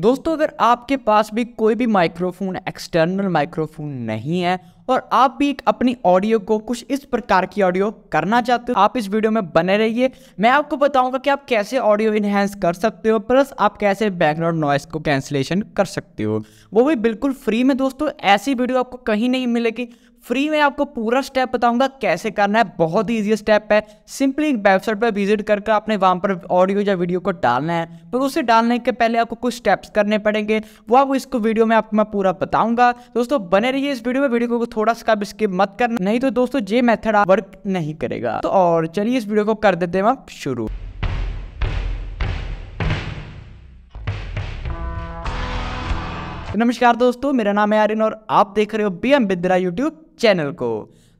दोस्तों अगर आपके पास भी कोई भी माइक्रोफोन एक्सटर्नल माइक्रोफोन नहीं है और आप भी अपनी ऑडियो को कुछ इस प्रकार की ऑडियो करना चाहते हो आप इस वीडियो में बने रहिए मैं आपको बताऊंगा कि आप कैसे ऑडियो इन्हेंस कर सकते हो प्लस आप कैसे बैकग्राउंड नॉइस को कैंसिलेशन कर सकते हो वो भी बिल्कुल फ्री में दोस्तों ऐसी वीडियो आपको कहीं नहीं मिलेगी फ्री में आपको पूरा स्टेप बताऊंगा कैसे करना है बहुत ही ईजी स्टेप है सिंपली वेबसाइट पर विजिट करके आपने वहाँ पर ऑडियो या वीडियो को डालना है पर तो उसे डालने के पहले आपको कुछ स्टेप्स करने पड़ेंगे वो आप इसको वीडियो में आपको मैं पूरा बताऊंगा दोस्तों बने रहिए इस वीडियो में वीडियो को थोड़ा सा स्किप मत करना नहीं तो दोस्तों ये मेथड वर्क नहीं करेगा तो और चलिए इस वीडियो को कर देते हैं हम शुरू नमस्कार दोस्तों मेरा नाम है आर्यन और आप देख रहे हो बी एम बिद्रा यूट्यूब चैनल को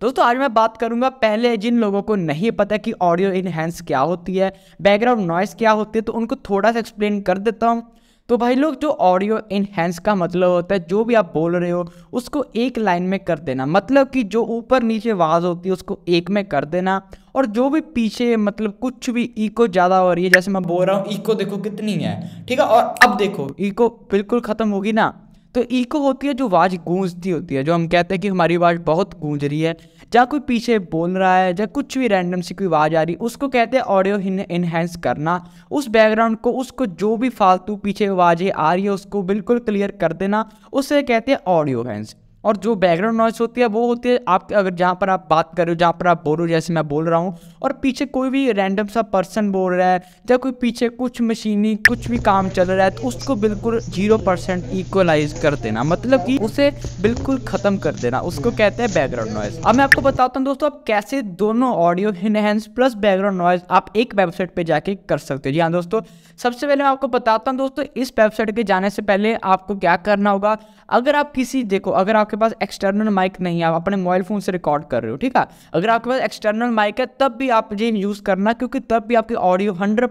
दोस्तों आज मैं बात करूंगा पहले जिन लोगों को नहीं पता कि ऑडियो इनहेंस क्या होती है बैकग्राउंड नॉइस क्या होती है तो उनको थोड़ा सा एक्सप्लेन कर देता हूं तो भाई लोग जो ऑडियो इनहेंस का मतलब होता है जो भी आप बोल रहे हो उसको एक लाइन में कर देना मतलब कि जो ऊपर नीचे आवाज़ होती है उसको एक में कर देना और जो भी पीछे मतलब कुछ भी इको ज़्यादा हो रही है जैसे मैं बोल रहा हूँ इको देखो कितनी है ठीक है और अब देखो इको बिल्कुल ख़त्म होगी ना तो ईको होती है जो आवाज़ गूंजती होती है जो हम कहते हैं कि हमारी आवाज़ बहुत गूंज रही है या कोई पीछे बोल रहा है या कुछ भी रैंडम सी कोई आवाज़ आ रही है उसको कहते हैं ऑडियो इन्हेंस करना उस बैकग्राउंड को उसको जो भी फालतू पीछे आवाज़ें आ रही है उसको बिल्कुल क्लियर कर देना उसे कहते हैं ऑडियो हैंस और जो बैकग्राउंड नॉइस होती है वो होती है आप अगर जहाँ पर आप बात कर रहे हो जहाँ पर आप बोल रहे हो जैसे मैं बोल रहा हूँ और पीछे कोई भी रैंडम सा पर्सन बोल रहा है या कोई पीछे कुछ मशीनी कुछ भी काम चल रहा है तो उसको बिल्कुल जीरो परसेंट इक्वलाइज कर देना मतलब कि उसे बिल्कुल ख़त्म कर देना उसको कहते हैं बैकग्राउंड नॉइज अब मैं आपको बताता हूँ दोस्तों आप कैसे दोनों audio enhance plus background noise आप एक वेबसाइट पर जाके कर सकते हो जी हाँ दोस्तों सबसे पहले मैं आपको बताता हूँ दोस्तों इस वेबसाइट के जाने से पहले आपको क्या करना होगा अगर आप किसी देखो अगर आपके पास एक्सटर्नल माइक नहीं है आप अपने मोबाइल फ़ोन से रिकॉर्ड कर रहे हो ठीक है अगर आपके पास एक्सटर्नल माइक है तब भी आप ये यूज़ करना क्योंकि तब भी आपकी ऑडियो हंड्रेड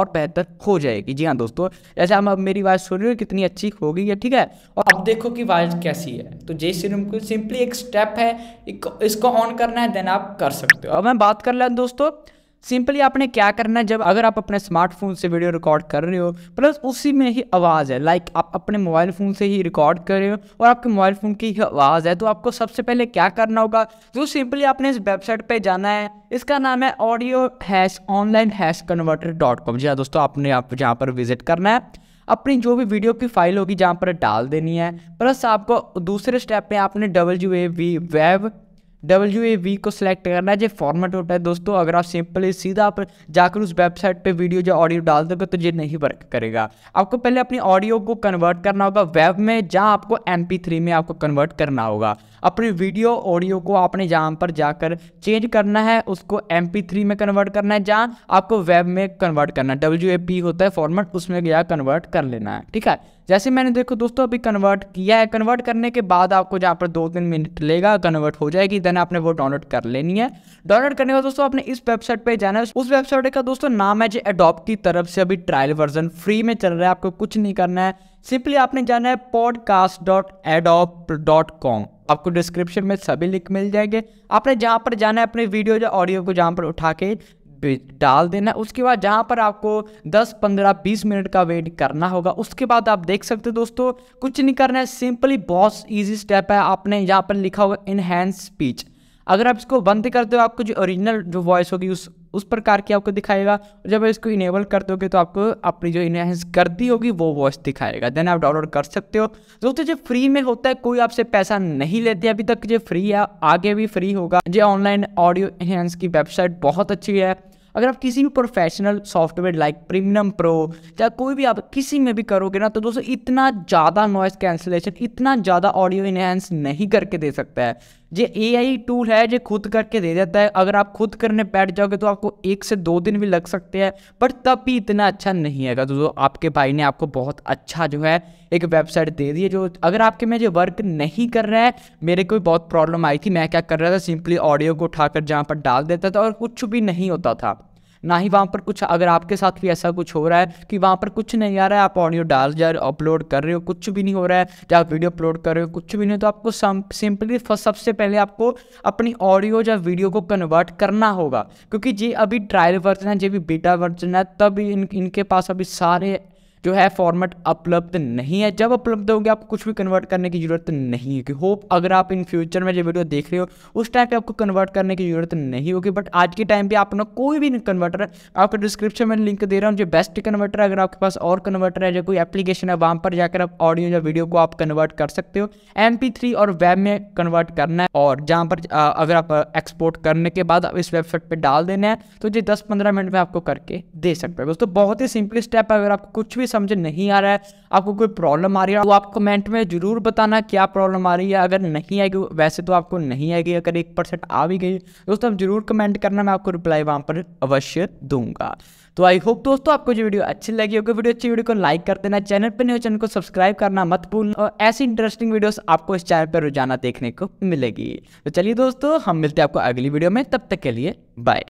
और बेहतर हो जाएगी जी हाँ दोस्तों जैसे हम अब मेरी आवाज़ सुन रहे हो कितनी अच्छी होगी गई है ठीक है और अब देखो कि आवाज़ कैसी है तो जे सी को सिंपली एक स्टेप है इसको ऑन करना है देन आप कर सकते हो अब मैं बात कर लें दोस्तों सिंपली आपने क्या करना है जब अगर आप अपने स्मार्टफोन से वीडियो रिकॉर्ड कर रहे हो प्लस उसी में ही आवाज़ है लाइक आप अपने मोबाइल फ़ोन से ही रिकॉर्ड कर रहे हो और आपके मोबाइल फ़ोन की ही आवाज़ है तो आपको सबसे पहले क्या करना होगा जो तो सिंपली आपने इस वेबसाइट पर जाना है इसका नाम है audio hash online hash converter dot com जी हाँ दोस्तों आपने आप जहाँ पर विजिट करना है अपनी जो भी वीडियो की फाइल होगी जहाँ पर डाल देनी है प्लस आपको दूसरे स्टेप में आपने W A V wave W A V को सिलेक्ट करना है जो फॉर्मेट होता है दोस्तों अगर आप सिंपली सीधा आप जाकर उस वेबसाइट पे वीडियो या ऑडियो डाल दोगे तो ये नहीं वर्क करेगा आपको पहले अपनी ऑडियो को कन्वर्ट करना होगा वेब में जहाँ आपको एम थ्री में आपको कन्वर्ट करना होगा अपनी वीडियो ऑडियो को आपने जहाँ पर जाकर चेंज करना है उसको एम थ्री में कन्वर्ट करना है जहाँ आपको वेब में कन्वर्ट करना है डब्ल्यू ए पी होता है फॉर्मेट उसमें गया कन्वर्ट कर लेना है ठीक है जैसे मैंने देखो दोस्तों अभी कन्वर्ट किया है कन्वर्ट करने के बाद आपको जहाँ पर दो तीन मिनट लेगा कन्वर्ट हो जाएगी देन आपने वो डाउनलोड कर लेनी है डाउनलोड करने के बाद दोस्तों आपने इस वेबसाइट पर जाना है उस वेबसाइट का दोस्तों नाम है जो एडोप की तरफ से अभी ट्रायल वर्जन फ्री में चल रहा है आपको कुछ नहीं करना है सिंपली आपने जाना है podcast dot Adobe dot com आपको डिस्क्रिप्शन में सभी लिंक मिल जाएंगे आपने जहाँ पर जाना है अपने वीडियो या ऑडियो को जहाँ पर उठा के डाल देना उसके बाद जहाँ पर आपको 10 15 20 मिनट का वेट करना होगा उसके बाद आप देख सकते हो दोस्तों कुछ नहीं करना है सिंपली बहुत ईजी स्टेप है आपने यहाँ पर लिखा होगा इनहेंस स्पीच अगर आप इसको बंद करते हो आपको जो ओरिजिनल जो वॉइस होगी उस उस प्रकार की आपको दिखाएगा और जब इसको इनेबल कर दोगे तो आपको अपनी जो इनहेंस कर दी होगी वो वॉइस दिखाएगा देन आप डाउनलोड कर सकते हो दोस्तों जो फ्री में होता है कोई आपसे पैसा नहीं लेते अभी तक जो फ्री है आगे भी फ्री होगा जो ऑनलाइन ऑडियो इनहेंस की वेबसाइट बहुत अच्छी है अगर आप किसी भी professional software like premium pro या कोई भी आप किसी में भी करोगे ना तो दोस्तों इतना ज़्यादा नॉइज़ कैंसिलेशन इतना ज़्यादा ऑडियो इन्हेंस नहीं करके दे सकता है ये आई टूल है जो खुद करके दे देता है अगर आप खुद करने बैठ जाओगे तो आपको एक से दो दिन भी लग सकते हैं बट तब भी इतना अच्छा नहीं है तो आपके भाई ने आपको बहुत अच्छा जो है एक वेबसाइट दे दी है जो अगर आपके में जो वर्क नहीं कर रहा है मेरे को बहुत प्रॉब्लम आई थी मैं क्या कर रहा था सिंपली ऑडियो को उठाकर जहाँ पर डाल देता था और कुछ भी नहीं होता था ना ही वहाँ पर कुछ अगर आपके साथ भी ऐसा कुछ हो रहा है कि वहाँ पर कुछ नहीं आ रहा है आप ऑडियो डाल जा रहे हो अपलोड कर रहे हो कुछ भी नहीं हो रहा है या आप वीडियो अपलोड कर रहे हो कुछ भी नहीं तो आपको सिंपली सबसे पहले आपको अपनी ऑडियो या वीडियो को कन्वर्ट करना होगा क्योंकि जी अभी ट्रायल वर्जन है ये भी बीटा वर्जन है तब इन इनके पास अभी सारे जो है फॉर्मेट उपलब्ध नहीं है जब उपलब्ध होंगे आपको कुछ भी कन्वर्ट करने की ज़रूरत नहीं होगी होप अगर आप इन फ्यूचर में जो वीडियो देख रहे हो उस टाइम पर आपको कन्वर्ट करने की ज़रूरत नहीं होगी बट आज के टाइम पे आप ना कोई भी कन्वर्टर है आपको डिस्क्रिप्शन में लिंक दे रहा हूँ जो बेस्ट कन्वर्टर है अगर आपके पास और कन्वर्टर है जो कोई एप्लीकेशन है वहाँ पर जाकर आप ऑडियो या वीडियो को आप कन्वर्ट कर सकते हो एम और वेब में कन्वर्ट करना है और जहाँ पर अगर आप एक्सपोर्ट करने के बाद इस वेबसाइट पर डाल देना है तो ये दस पंद्रह मिनट में आपको करके दे सकते हो दोस्तों बहुत ही सिंपल स्टेप है अगर आपको कुछ भी समझ नहीं आ रहा है आपको कोई प्रॉब्लम आ रही है तो आप कमेंट में ज़रूर बताना क्या प्रॉब्लम आ रही है अगर नहीं आएगी वैसे तो आपको नहीं आएगी अगर एक परसेंट आ भी गई दोस्तों आप ज़रूर कमेंट करना मैं आपको रिप्लाई वहाँ पर अवश्य दूंगा तो आई होप दोस्तों आपको जो वीडियो अच्छी लगी होगी वीडियो अच्छी वीडियो को लाइक कर देना चैनल पर नहीं चैनल को सब्सक्राइब करना मत भूलना और ऐसी इंटरेस्टिंग वीडियोस आपको इस चैनल पर रोजाना देखने को मिलेगी तो चलिए दोस्तों हम मिलते हैं आपको अगली वीडियो में तब तक के लिए बाय